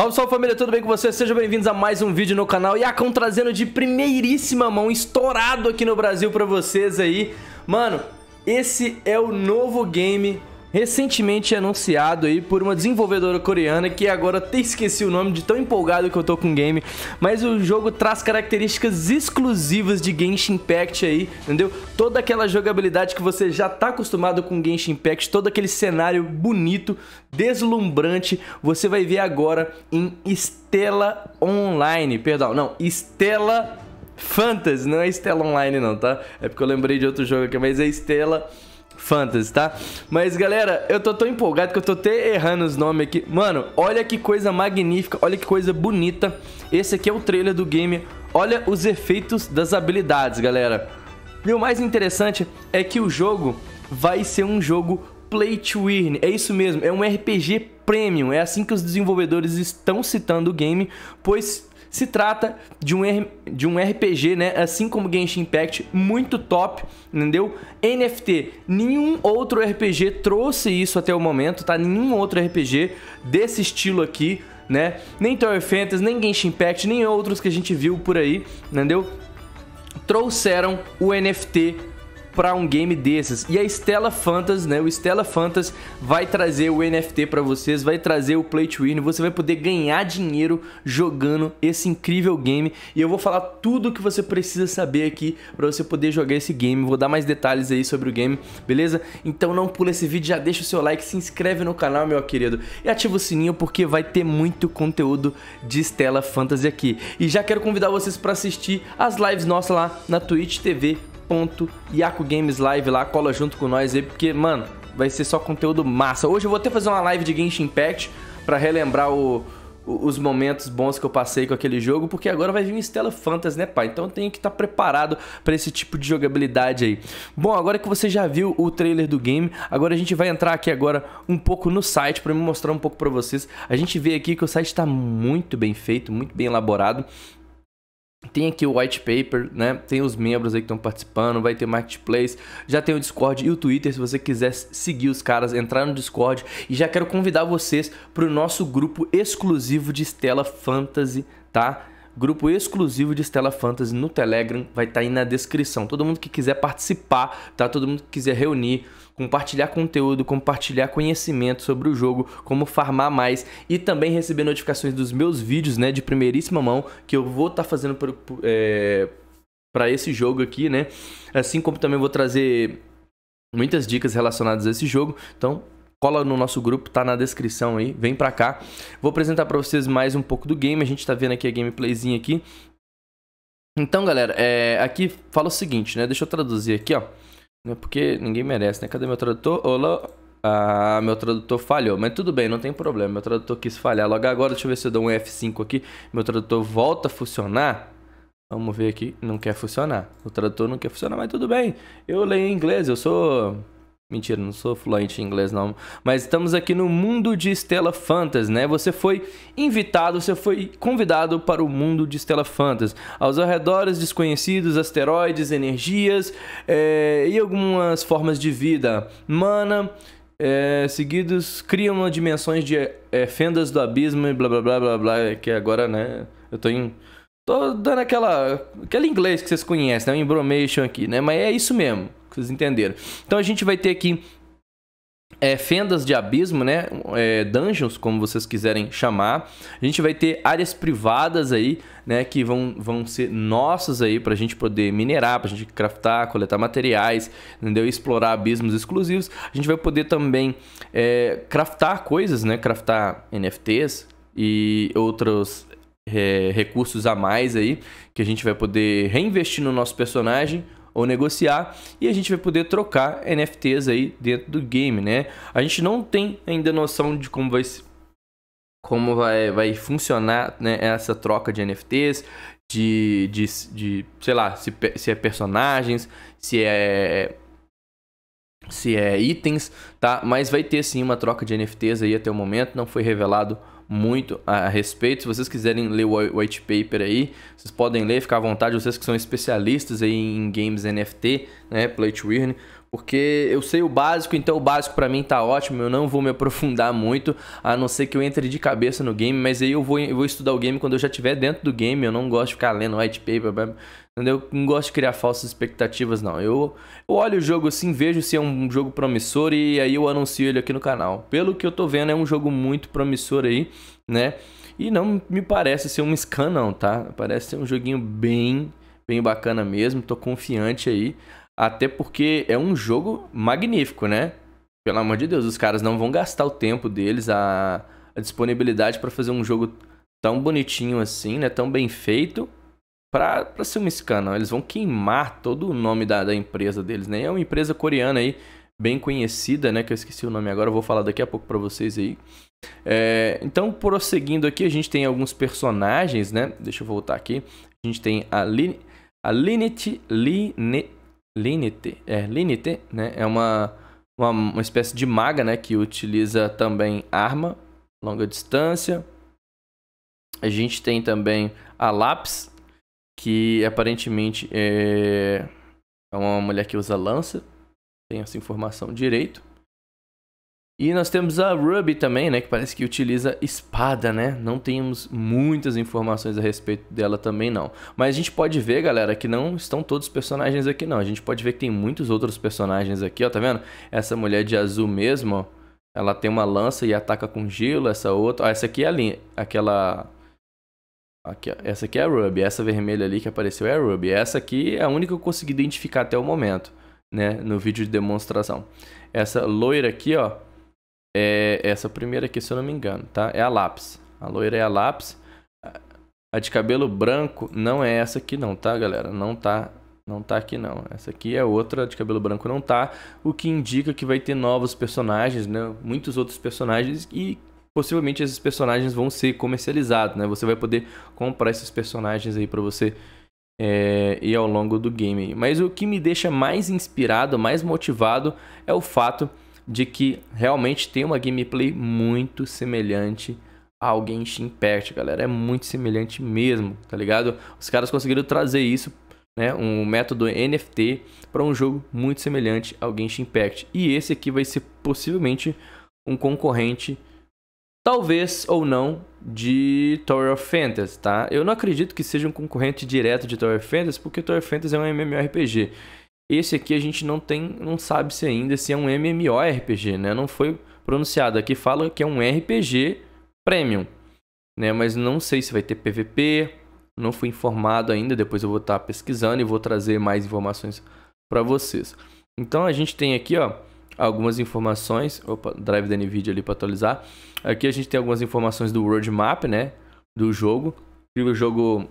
Salve, salve família, tudo bem com vocês? Sejam bem-vindos a mais um vídeo no canal e a com trazendo de primeiríssima mão, estourado aqui no Brasil pra vocês aí. Mano, esse é o novo game recentemente anunciado aí por uma desenvolvedora coreana que agora até esqueci o nome de tão empolgado que eu tô com o game, mas o jogo traz características exclusivas de Genshin Impact aí, entendeu? Toda aquela jogabilidade que você já tá acostumado com Genshin Impact, todo aquele cenário bonito, deslumbrante, você vai ver agora em Stella Online, perdão, não, Stella Fantasy, não é Stella Online não, tá? É porque eu lembrei de outro jogo aqui, mas é Stella Fantasy, tá? Mas galera, eu tô tão empolgado que eu tô até errando os nomes aqui. Mano, olha que coisa magnífica, olha que coisa bonita. Esse aqui é o trailer do game. Olha os efeitos das habilidades, galera. E o mais interessante é que o jogo vai ser um jogo play to win. É isso mesmo, é um RPG premium. É assim que os desenvolvedores estão citando o game, pois se trata de um, de um RPG, né? Assim como Genshin Impact, muito top, entendeu? NFT, nenhum outro RPG trouxe isso até o momento, tá? Nenhum outro RPG desse estilo aqui, né? Nem Tower Fantasy, nem Genshin Impact, nem outros que a gente viu por aí, entendeu? Trouxeram o NFT para um game desses. E a Stella Fantas, né? O Stella Fantas vai trazer o NFT para vocês, vai trazer o Play to Win, você vai poder ganhar dinheiro jogando esse incrível game. E eu vou falar tudo o que você precisa saber aqui para você poder jogar esse game. Vou dar mais detalhes aí sobre o game, beleza? Então não pula esse vídeo, já deixa o seu like, se inscreve no canal, meu querido, e ativa o sininho porque vai ter muito conteúdo de Stella Fantasy aqui. E já quero convidar vocês para assistir as lives nossas lá na Twitch TV Games Live lá, cola junto com nós aí, porque, mano, vai ser só conteúdo massa. Hoje eu vou até fazer uma live de Genshin Impact para relembrar o, os momentos bons que eu passei com aquele jogo, porque agora vai vir um Stella Fantasy, né, pai? Então eu tenho que estar tá preparado para esse tipo de jogabilidade aí. Bom, agora que você já viu o trailer do game, agora a gente vai entrar aqui agora um pouco no site para mostrar um pouco para vocês. A gente vê aqui que o site está muito bem feito, muito bem elaborado. Tem aqui o white paper, né? Tem os membros aí que estão participando, vai ter marketplace, já tem o Discord e o Twitter se você quiser seguir os caras, entrar no Discord e já quero convidar vocês para o nosso grupo exclusivo de Stella Fantasy, tá? grupo exclusivo de Stella Fantasy no Telegram, vai estar tá aí na descrição. Todo mundo que quiser participar, tá? Todo mundo que quiser reunir, compartilhar conteúdo, compartilhar conhecimento sobre o jogo, como farmar mais e também receber notificações dos meus vídeos, né, de primeiríssima mão, que eu vou estar tá fazendo para é, esse jogo aqui, né? Assim como também vou trazer muitas dicas relacionadas a esse jogo. Então, Cola no nosso grupo, tá na descrição aí, vem pra cá. Vou apresentar pra vocês mais um pouco do game, a gente tá vendo aqui a gameplayzinha aqui. Então, galera, é, aqui fala o seguinte, né? Deixa eu traduzir aqui, ó. Né, porque ninguém merece, né? Cadê meu tradutor? Olá. Ah, meu tradutor falhou, mas tudo bem, não tem problema. Meu tradutor quis falhar logo agora. Deixa eu ver se eu dou um F5 aqui. Meu tradutor volta a funcionar. Vamos ver aqui. Não quer funcionar. O tradutor não quer funcionar, mas tudo bem. Eu leio em inglês, eu sou Mentira, não sou fluente em inglês não, mas estamos aqui no mundo de Stella Fantasy, né? Você foi invitado, você foi convidado para o mundo de Stella Fantasy. Aos arredores desconhecidos, asteroides, energias é, e algumas formas de vida. Mana, é, seguidos criam dimensões de é, fendas do abismo e blá blá blá blá blá, que agora, né, eu tô em... Tô dando aquela, aquele inglês que vocês conhecem, né? Um embromation aqui, né? Mas é isso mesmo. Vocês entenderam. Então a gente vai ter aqui é, fendas de abismo, né? É, dungeons, como vocês quiserem chamar. A gente vai ter áreas privadas aí, né? Que vão, vão ser nossas aí para a gente poder minerar, para a gente craftar, coletar materiais, entendeu? Explorar abismos exclusivos. A gente vai poder também é, craftar coisas, né? Craftar NFTs e outros é, recursos a mais aí que a gente vai poder reinvestir no nosso personagem ou negociar e a gente vai poder trocar NFTs aí dentro do game, né? A gente não tem ainda noção de como vai como vai, vai funcionar né, essa troca de NFTs, de, de, de sei lá, se, se é personagens, se é se é itens, tá? Mas vai ter sim uma troca de NFTs aí até o momento, não foi revelado muito a respeito. Se vocês quiserem ler o white paper aí, vocês podem ler, ficar à vontade. Vocês que são especialistas aí em games NFT, né, play to earn, porque eu sei o básico, então o básico para mim tá ótimo, eu não vou me aprofundar muito, a não ser que eu entre de cabeça no game, mas aí eu vou, eu vou estudar o game quando eu já estiver dentro do game, eu não gosto de ficar lendo white paper, blá, blá, entendeu? Não gosto de criar falsas expectativas não. Eu, eu olho o jogo assim, vejo se é um jogo promissor e aí eu anuncio ele aqui no canal. Pelo que eu tô vendo é um jogo muito promissor aí, né? E não me parece ser um scan não, tá? Parece ser um joguinho bem bem bacana mesmo, tô confiante aí. Até porque é um jogo magnífico, né? Pelo amor de Deus, os caras não vão gastar o tempo deles, a, a disponibilidade para fazer um jogo tão bonitinho assim, né? Tão bem feito pra, pra ser um scan, Eles vão queimar todo o nome da, da empresa deles, né? É uma empresa coreana aí, bem conhecida, né? Que eu esqueci o nome agora, vou falar daqui a pouco para vocês aí. É, então, prosseguindo aqui, a gente tem alguns personagens, né? Deixa eu voltar aqui. A gente tem a, Lin a Linet, Linet, Linite, é, Linite, né? É uma, uma, uma espécie de maga, né? Que utiliza também arma, longa distância. A gente tem também a Lápis, que aparentemente é, é uma mulher que usa lança. Tem essa informação direito. E nós temos a Ruby também, né? Que parece que utiliza espada, né? Não temos muitas informações a respeito dela também, não. Mas a gente pode ver, galera, que não estão todos os personagens aqui, não. A gente pode ver que tem muitos outros personagens aqui, ó. Tá vendo? Essa mulher de azul mesmo, ó. Ela tem uma lança e ataca com gelo. Essa outra... Ó, essa aqui é a linha... Aquela... Aqui, ó. Essa aqui é a Ruby. Essa vermelha ali que apareceu é a Ruby. Essa aqui é a única que eu consegui identificar até o momento, né? No vídeo de demonstração. Essa loira aqui, ó é essa primeira aqui, se eu não me engano, tá? É a lápis. A loira é a lápis. A de cabelo branco não é essa aqui não, tá, galera? Não tá, não tá aqui não. Essa aqui é outra, a de cabelo branco não tá, o que indica que vai ter novos personagens, né? Muitos outros personagens e possivelmente esses personagens vão ser comercializados, né? Você vai poder comprar esses personagens aí para você é, e ao longo do game. Mas o que me deixa mais inspirado, mais motivado é o fato de que realmente tem uma gameplay muito semelhante ao Genshin Impact, galera. É muito semelhante mesmo, tá ligado? Os caras conseguiram trazer isso, né, um método NFT para um jogo muito semelhante ao Genshin Impact. E esse aqui vai ser possivelmente um concorrente talvez ou não de Tower of Fantasy, tá? Eu não acredito que seja um concorrente direto de Tower of Fantasy, porque Tower of Fantasy é um MMORPG. Esse aqui a gente não tem, não sabe se ainda se é um MMORPG, né? Não foi pronunciado. Aqui fala que é um RPG Premium, né? Mas não sei se vai ter PVP, não fui informado ainda, depois eu vou estar tá pesquisando e vou trazer mais informações para vocês. Então a gente tem aqui, ó, algumas informações, opa, drive da Nvidia ali para atualizar. Aqui a gente tem algumas informações do roadmap, né, do jogo, que o jogo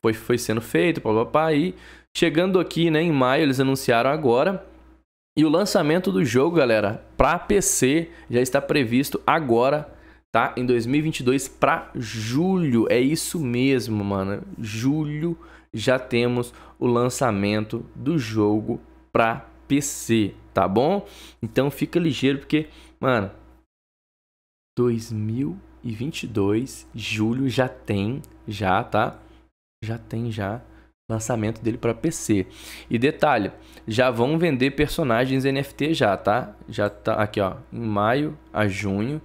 foi, foi sendo feito, papapá, e Chegando aqui, né, em maio, eles anunciaram agora. E o lançamento do jogo, galera, para PC já está previsto agora, tá? Em 2022 para julho. É isso mesmo, mano. Julho já temos o lançamento do jogo para PC, tá bom? Então fica ligeiro porque, mano, 2022 julho já tem, já, tá? Já tem já lançamento dele para PC. E detalhe, já vão vender personagens NFT já, tá? Já tá aqui, ó, em maio a junho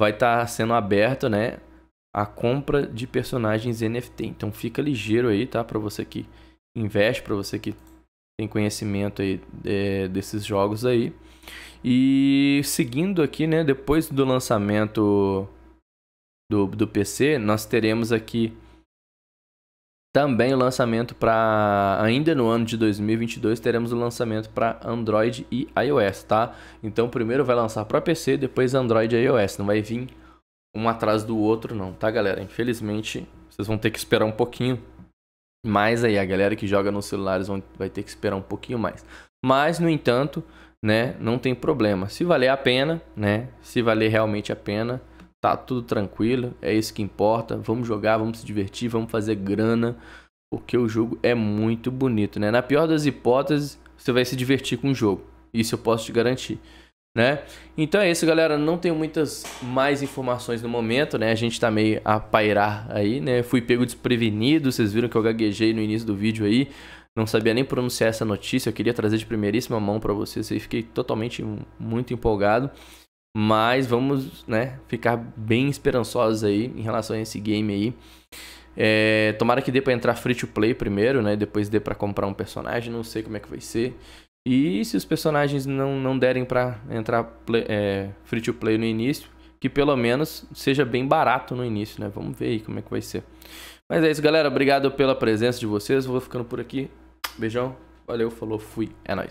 vai estar tá sendo aberto, né, a compra de personagens NFT. Então fica ligeiro aí, tá, para você que investe, para você que tem conhecimento aí é, desses jogos aí. E seguindo aqui, né, depois do lançamento do, do PC, nós teremos aqui também o lançamento para ainda no ano de 2022 teremos o lançamento para Android e iOS, tá? Então primeiro vai lançar para PC, depois Android e iOS, não vai vir um atrás do outro não, tá galera? Infelizmente, vocês vão ter que esperar um pouquinho. mais aí a galera que joga nos celulares vão, vai ter que esperar um pouquinho mais. Mas no entanto, né, não tem problema. Se valer a pena, né? Se valer realmente a pena, tá tudo tranquilo, é isso que importa. Vamos jogar, vamos se divertir, vamos fazer grana, porque o jogo é muito bonito, né? Na pior das hipóteses, você vai se divertir com o jogo. Isso eu posso te garantir, né? Então é isso, galera. Não tenho muitas mais informações no momento, né? A gente tá meio a pairar aí, né? Fui pego desprevenido, vocês viram que eu gaguejei no início do vídeo aí. Não sabia nem pronunciar essa notícia, eu queria trazer de primeiríssima mão para vocês aí, fiquei totalmente hum, muito empolgado. Mas vamos, né, ficar bem esperançosos aí em relação a esse game aí. É, tomara que dê para entrar free to play primeiro, né? Depois dê para comprar um personagem, não sei como é que vai ser. E se os personagens não, não derem para entrar play, é, free to play no início, que pelo menos seja bem barato no início, né? Vamos ver aí como é que vai ser. Mas é isso, galera. Obrigado pela presença de vocês. Vou ficando por aqui. Beijão. Valeu, falou, fui. É nóis.